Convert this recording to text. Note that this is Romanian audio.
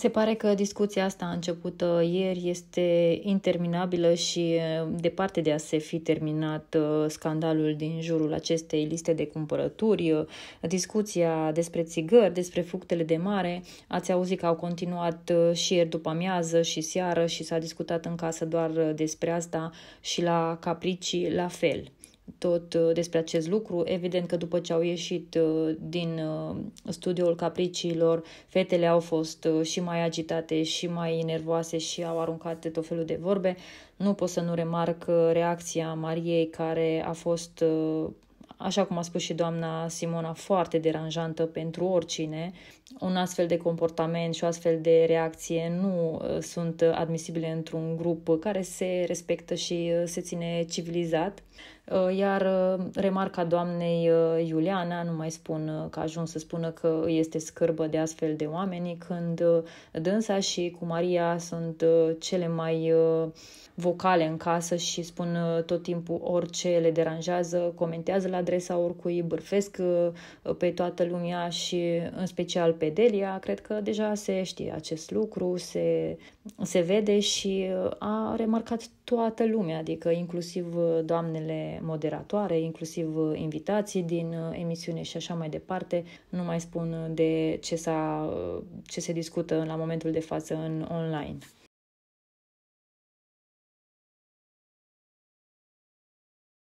Se pare că discuția asta a început ieri este interminabilă și departe de a se fi terminat scandalul din jurul acestei liste de cumpărături, discuția despre țigări, despre fructele de mare. Ați auzit că au continuat și ieri după amiază și seară și s-a discutat în casă doar despre asta și la capricii la fel tot uh, despre acest lucru. Evident că după ce au ieșit uh, din uh, studioul capriciilor, fetele au fost și mai agitate și mai nervoase și au aruncat tot felul de vorbe. Nu pot să nu remarc reacția Mariei care a fost, așa cum a spus și doamna Simona, foarte deranjantă pentru oricine. Un astfel de comportament și o astfel de reacție nu sunt admisibile într-un grup care se respectă și se ține civilizat. Uh, iar uh, remarca doamnei uh, Iuliana, nu mai spun că a ajuns să spună că îi este scârbă de astfel de oameni, când dânsa și cu Maria sunt cele mai vocale în casă și spun tot timpul orice le deranjează, comentează la adresa oricui, bârfesc pe toată lumea și în special pe Delia. Cred că deja se știe acest lucru, se, se vede și a remarcat toată lumea, adică inclusiv doamnele moderatoare, inclusiv uh, invitații din uh, emisiune și așa mai departe. Nu mai spun de ce, s-a, uh, ce se discută la momentul de față în online.